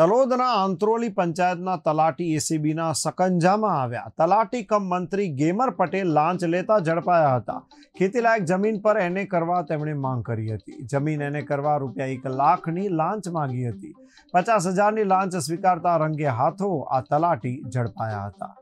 તલોદના આંત્રોલી પંચાયતના તલાટી એસીબીના સકંજામાં આવ્યા તલાટી કમ મંત્રી ગેમર પટેલ લાંચ લેતા ઝડપાયા હતા ખેતીલાયક જમીન પર એને કરવા તેમણે માંગ કરી હતી જમીન એને કરવા રૂપિયા એક લાખની લાંચ માંગી હતી પચાસ હજારની લાંચ સ્વીકારતા રંગે હાથો આ તલાટી ઝડપાયા હતા